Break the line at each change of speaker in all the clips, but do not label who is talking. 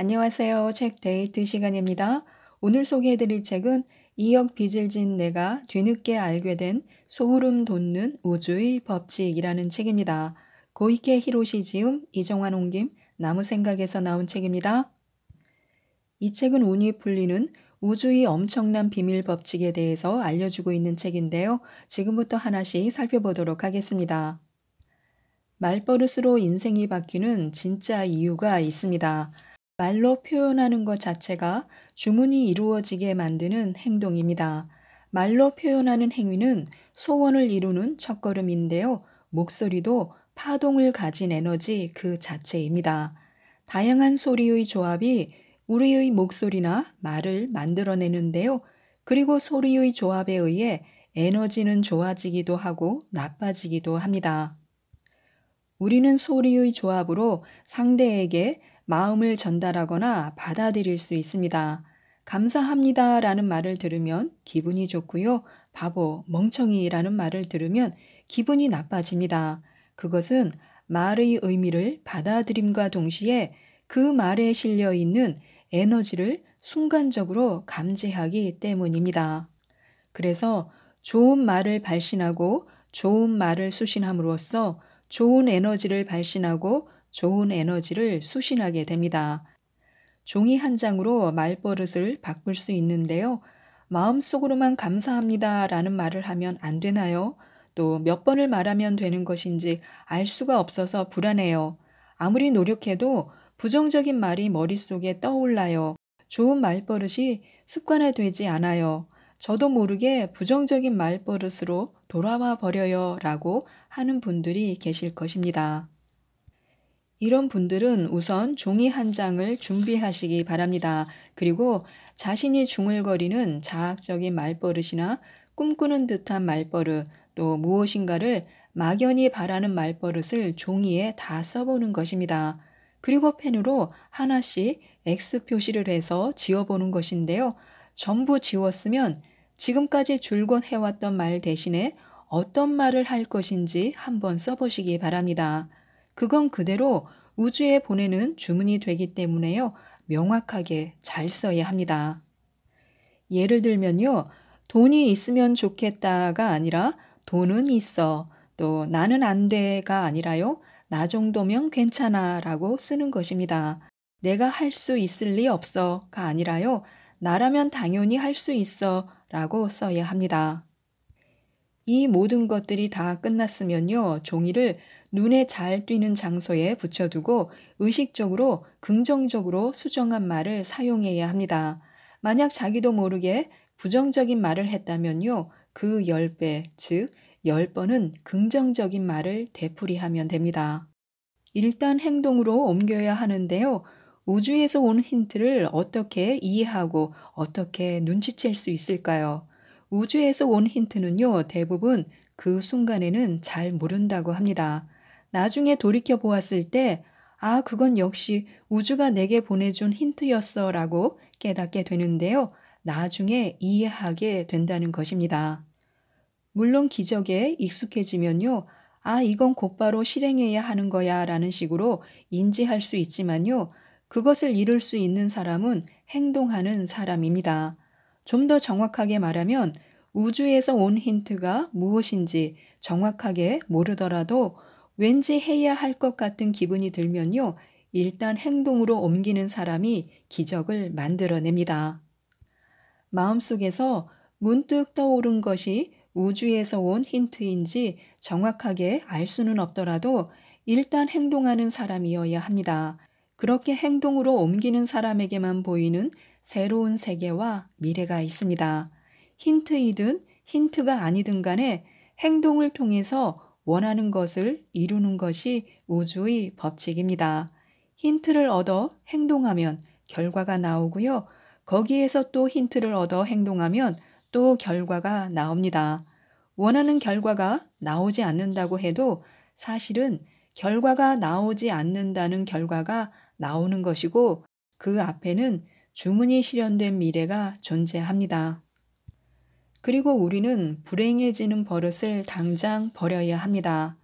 안녕하세요. 책 데이트 시간입니다. 오늘 소개해드릴 책은 이역 빚을 진 내가 뒤늦게 알게 된 소름 돋는 우주의 법칙이라는 책입니다. 고이케 히로시 지음, 이정환 옹김, 나무생각에서 나온 책입니다. 이 책은 운이 풀리는 우주의 엄청난 비밀 법칙에 대해서 알려주고 있는 책인데요. 지금부터 하나씩 살펴보도록 하겠습니다. 말버릇으로 인생이 바뀌는 진짜 이유가 있습니다. 말로 표현하는 것 자체가 주문이 이루어지게 만드는 행동입니다. 말로 표현하는 행위는 소원을 이루는 첫걸음인데요. 목소리도 파동을 가진 에너지 그 자체입니다. 다양한 소리의 조합이 우리의 목소리나 말을 만들어내는데요. 그리고 소리의 조합에 의해 에너지는 좋아지기도 하고 나빠지기도 합니다. 우리는 소리의 조합으로 상대에게 마음을 전달하거나 받아들일 수 있습니다. 감사합니다 라는 말을 들으면 기분이 좋고요. 바보, 멍청이 라는 말을 들으면 기분이 나빠집니다. 그것은 말의 의미를 받아들임과 동시에 그 말에 실려 있는 에너지를 순간적으로 감지하기 때문입니다. 그래서 좋은 말을 발신하고 좋은 말을 수신함으로써 좋은 에너지를 발신하고 좋은 에너지를 수신하게 됩니다. 종이 한 장으로 말버릇을 바꿀 수 있는데요. 마음속으로만 감사합니다 라는 말을 하면 안 되나요? 또 몇 번을 말하면 되는 것인지 알 수가 없어서 불안해요. 아무리 노력해도 부정적인 말이 머릿속에 떠올라요. 좋은 말버릇이 습관화되지 않아요. 저도 모르게 부정적인 말버릇으로 돌아와 버려요 라고 하는 분들이 계실 것입니다. 이런 분들은 우선 종이 한 장을 준비하시기 바랍니다. 그리고 자신이 중얼거리는 자학적인 말버릇이나 꿈꾸는 듯한 말버릇 또 무엇인가를 막연히 바라는 말버릇을 종이에 다 써보는 것입니다. 그리고 펜으로 하나씩 X 표시를 해서 지워보는 것인데요. 전부 지웠으면 지금까지 줄곧 해왔던 말 대신에 어떤 말을 할 것인지 한번 써보시기 바랍니다. 그건 그대로 우주에 보내는 주문이 되기 때문에요. 명확하게 잘 써야 합니다. 예를 들면요. 돈이 있으면 좋겠다가 아니라 돈은 있어. 또 나는 안 돼가 아니라요. 나 정도면 괜찮아 라고 쓰는 것입니다. 내가 할 수 있을 리 없어가 아니라요. 나라면 당연히 할 수 있어 라고 써야 합니다. 이 모든 것들이 다 끝났으면요, 종이를 눈에 잘 띄는 장소에 붙여두고 의식적으로 긍정적으로 수정한 말을 사용해야 합니다. 만약 자기도 모르게 부정적인 말을 했다면요, 그 10배, 즉, 10번은 긍정적인 말을 되풀이하면 됩니다. 일단 행동으로 옮겨야 하는데요. 우주에서 온 힌트를 어떻게 이해하고 어떻게 눈치챌 수 있을까요? 우주에서 온 힌트는요, 대부분 그 순간에는 잘 모른다고 합니다. 나중에 돌이켜 보았을 때, 아, 그건 역시 우주가 내게 보내준 힌트였어 라고 깨닫게 되는데요. 나중에 이해하게 된다는 것입니다. 물론 기적에 익숙해지면요. 아, 이건 곧바로 실행해야 하는 거야 라는 식으로 인지할 수 있지만요. 그것을 이룰 수 있는 사람은 행동하는 사람입니다. 좀더 정확하게 말하면 우주에서 온 힌트가 무엇인지 정확하게 모르더라도 왠지 해야 할 것 같은 기분이 들면요. 일단 행동으로 옮기는 사람이 기적을 만들어냅니다. 마음속에서 문득 떠오른 것이 우주에서 온 힌트인지 정확하게 알 수는 없더라도 일단 행동하는 사람이어야 합니다. 그렇게 행동으로 옮기는 사람에게만 보이는 새로운 세계와 미래가 있습니다. 힌트이든 힌트가 아니든 간에 행동을 통해서 원하는 것을 이루는 것이 우주의 법칙입니다. 힌트를 얻어 행동하면 결과가 나오고요. 거기에서 또 힌트를 얻어 행동하면 또 결과가 나옵니다. 원하는 결과가 나오지 않는다고 해도 사실은 결과가 나오지 않는다는 결과가 나오는 것이고 그 앞에는 주문이 실현된 미래가 존재합니다. 그리고 우리는 불행해지는 버릇을 당장 버려야 합니다.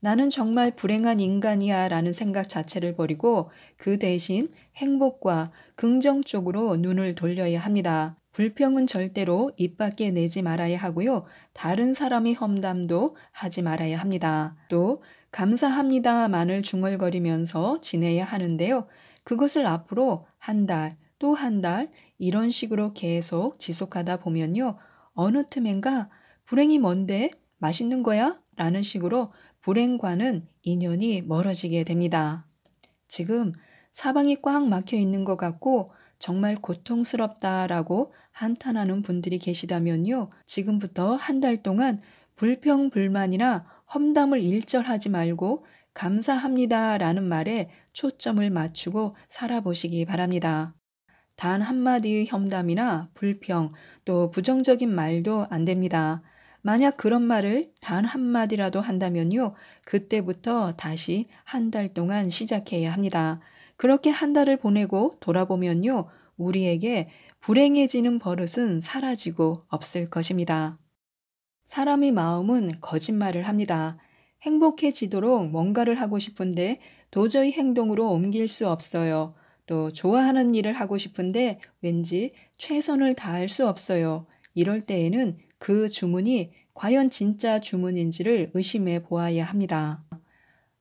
나는 정말 불행한 인간이야 라는 생각 자체를 버리고 그 대신 행복과 긍정 쪽으로 눈을 돌려야 합니다. 불평은 절대로 입 밖에 내지 말아야 하고요. 다른 사람의 험담도 하지 말아야 합니다. 또 감사합니다만을 중얼거리면서 지내야 하는데요. 그것을 앞으로 한 달, 또한 달, 이런 식으로 계속 지속하다 보면요. 어느 틈엔가 불행이 뭔데? 맛있는 거야? 라는 식으로 불행과는 인연이 멀어지게 됩니다. 지금 사방이 꽉 막혀 있는 것 같고 정말 고통스럽다라고 한탄하는 분들이 계시다면요. 지금부터 한 달 동안 불평불만이나 험담을 일절하지 말고 감사합니다라는 말에 초점을 맞추고 살아보시기 바랍니다. 단 한마디의 혐담이나 불평 또 부정적인 말도 안 됩니다. 만약 그런 말을 단 한마디라도 한다면요. 그때부터 다시 한 달 동안 시작해야 합니다. 그렇게 한 달을 보내고 돌아보면요. 우리에게 불행해지는 버릇은 사라지고 없을 것입니다. 사람의 마음은 거짓말을 합니다. 행복해지도록 뭔가를 하고 싶은데 도저히 행동으로 옮길 수 없어요. 또 좋아하는 일을 하고 싶은데 왠지 최선을 다할 수 없어요. 이럴 때에는 그 주문이 과연 진짜 주문인지를 의심해 보아야 합니다.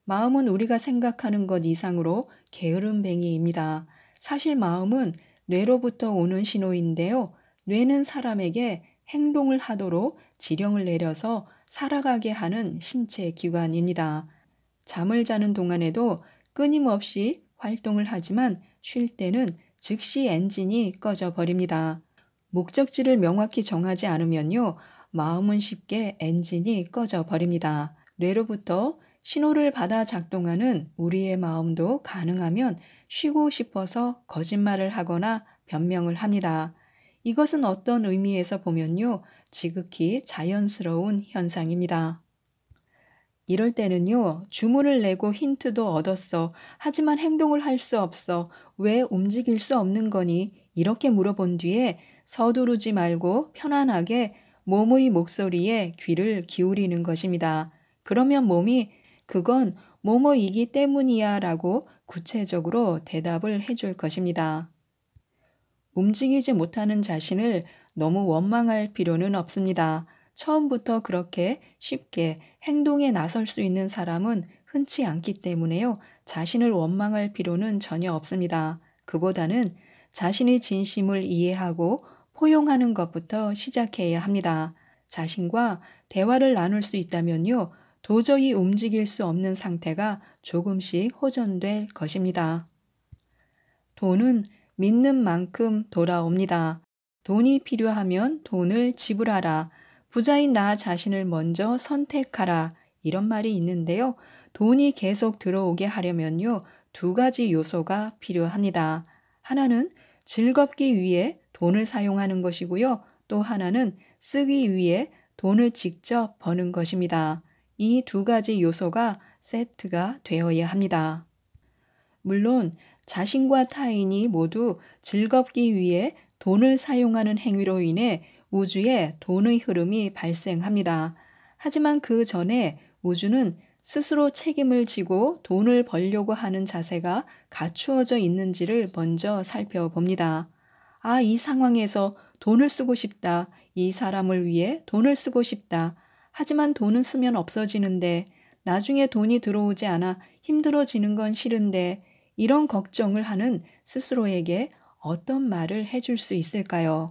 마음은 우리가 생각하는 것 이상으로 게으름뱅이입니다. 사실 마음은 뇌로부터 오는 신호인데요. 뇌는 사람에게 행동을 하도록 지령을 내려서 살아가게 하는 신체 기관입니다. 잠을 자는 동안에도 끊임없이 활동을 하지만 쉴 때는 즉시 엔진이 꺼져 버립니다. 목적지를 명확히 정하지 않으면요. 마음은 쉽게 엔진이 꺼져 버립니다. 뇌로부터 신호를 받아 작동하는 우리의 마음도 가능하면 쉬고 싶어서 거짓말을 하거나 변명을 합니다. 이것은 어떤 의미에서 보면요. 지극히 자연스러운 현상입니다. 이럴 때는요, 주문을 내고 힌트도 얻었어. 하지만 행동을 할 수 없어. 왜 움직일 수 없는 거니? 이렇게 물어본 뒤에 서두르지 말고 편안하게 몸의 목소리에 귀를 기울이는 것입니다. 그러면 몸이 그건 뭐뭐이기 때문이야 라고 구체적으로 대답을 해줄 것입니다. 움직이지 못하는 자신을 너무 원망할 필요는 없습니다. 처음부터 그렇게 쉽게 행동에 나설 수 있는 사람은 흔치 않기 때문에요. 자신을 원망할 필요는 전혀 없습니다. 그보다는 자신의 진심을 이해하고 포용하는 것부터 시작해야 합니다. 자신과 대화를 나눌 수 있다면요. 도저히 움직일 수 없는 상태가 조금씩 호전될 것입니다. 돈은 믿는 만큼 돌아옵니다. 돈이 필요하면 돈을 지불하라. 부자인 나 자신을 먼저 선택하라. 이런 말이 있는데요. 돈이 계속 들어오게 하려면요. 두 가지 요소가 필요합니다. 하나는 즐겁기 위해 돈을 사용하는 것이고요. 또 하나는 쓰기 위해 돈을 직접 버는 것입니다. 이 두 가지 요소가 세트가 되어야 합니다. 물론 자신과 타인이 모두 즐겁기 위해 돈을 사용하는 행위로 인해 우주에 돈의 흐름이 발생합니다. 하지만 그 전에 우주는 스스로 책임을 지고 돈을 벌려고 하는 자세가 갖추어져 있는지를 먼저 살펴봅니다. 아, 이 상황에서 돈을 쓰고 싶다. 이 사람을 위해 돈을 쓰고 싶다. 하지만 돈은 쓰면 없어지는데 나중에 돈이 들어오지 않아 힘들어지는 건 싫은데 이런 걱정을 하는 스스로에게 어떤 말을 해줄 수 있을까요?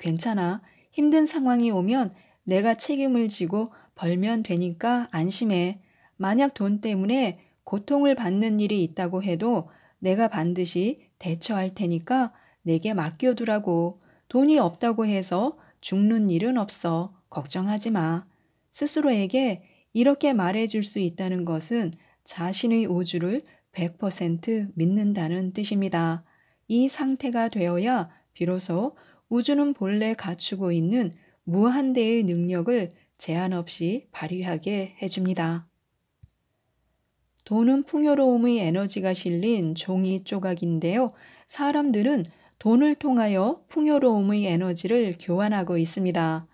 괜찮아. 힘든 상황이 오면 내가 책임을 지고 벌면 되니까 안심해. 만약 돈 때문에 고통을 받는 일이 있다고 해도 내가 반드시 대처할 테니까 내게 맡겨두라고. 돈이 없다고 해서 죽는 일은 없어. 걱정하지 마. 스스로에게 이렇게 말해줄 수 있다는 것은 자신의 우주를 100% 믿는다는 뜻입니다. 이 상태가 되어야 비로소 우주는 본래 갖추고 있는 무한대의 능력을 제한 없이 발휘하게 해줍니다. 돈은 풍요로움의 에너지가 실린 종이 조각인데요. 사람들은 돈을 통하여 풍요로움의 에너지를 교환하고 있습니다.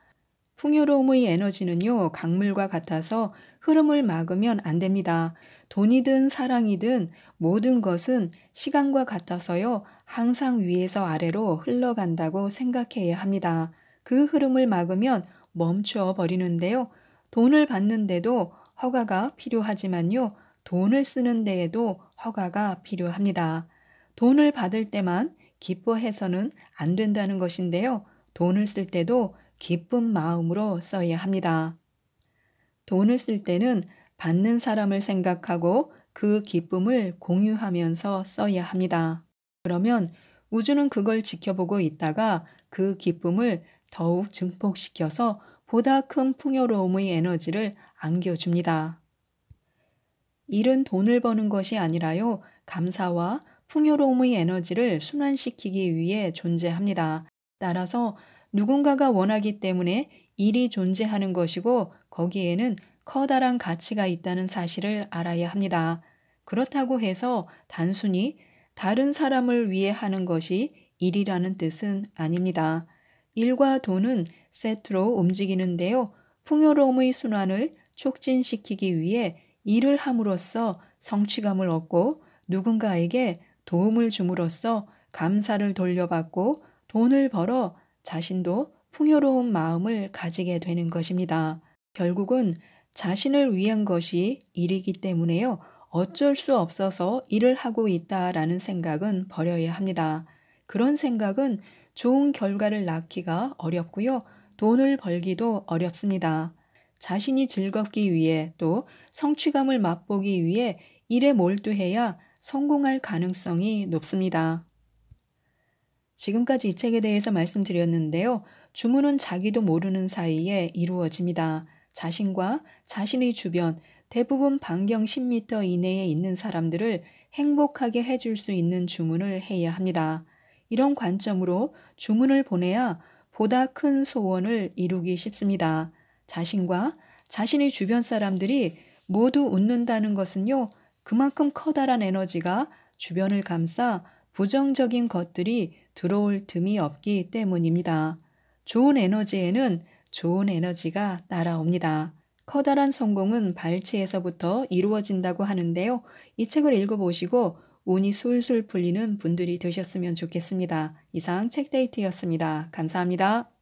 풍요로움의 에너지는요, 강물과 같아서 흐름을 막으면 안 됩니다. 돈이든 사랑이든 모든 것은 시간과 같아서요, 항상 위에서 아래로 흘러간다고 생각해야 합니다. 그 흐름을 막으면 멈추어 버리는데요. 돈을 받는데도 허가가 필요하지만요, 돈을 쓰는 데에도 허가가 필요합니다. 돈을 받을 때만 기뻐해서는 안 된다는 것인데요. 돈을 쓸 때도 기쁜 마음으로 써야 합니다. 돈을 쓸 때는 받는 사람을 생각하고 그 기쁨을 공유하면서 써야 합니다. 그러면 우주는 그걸 지켜보고 있다가 그 기쁨을 더욱 증폭시켜서 보다 큰 풍요로움의 에너지를 안겨줍니다. 일은 돈을 버는 것이 아니라요. 감사와 풍요로움의 에너지를 순환시키기 위해 존재합니다. 따라서 누군가가 원하기 때문에 일이 존재하는 것이고 거기에는 커다란 가치가 있다는 사실을 알아야 합니다. 그렇다고 해서 단순히 다른 사람을 위해 하는 것이 일이라는 뜻은 아닙니다. 일과 돈은 세트로 움직이는데요. 풍요로움의 순환을 촉진시키기 위해 일을 함으로써 성취감을 얻고 누군가에게 도움을 줌으로써 감사를 돌려받고 돈을 벌어 자신도 풍요로운 마음을 가지게 되는 것입니다. 결국은 자신을 위한 것이 일이기 때문에요. 어쩔 수 없어서 일을 하고 있다라는 생각은 버려야 합니다. 그런 생각은 좋은 결과를 낳기가 어렵고요. 돈을 벌기도 어렵습니다. 자신이 즐겁기 위해 또 성취감을 맛보기 위해 일에 몰두해야 성공할 가능성이 높습니다. 지금까지 이 책에 대해서 말씀드렸는데요. 주문은 자기도 모르는 사이에 이루어집니다. 자신과 자신의 주변, 대부분 반경 10m 이내에 있는 사람들을 행복하게 해줄 수 있는 주문을 해야 합니다. 이런 관점으로 주문을 보내야 보다 큰 소원을 이루기 쉽습니다. 자신과 자신의 주변 사람들이 모두 웃는다는 것은요, 그만큼 커다란 에너지가 주변을 감싸 부정적인 것들이 들어올 틈이 없기 때문입니다. 좋은 에너지에는 좋은 에너지가 따라옵니다. 커다란 성공은 발치에서부터 이루어진다고 하는데요. 이 책을 읽어보시고 운이 술술 풀리는 분들이 되셨으면 좋겠습니다. 이상 책데이트였습니다. 감사합니다.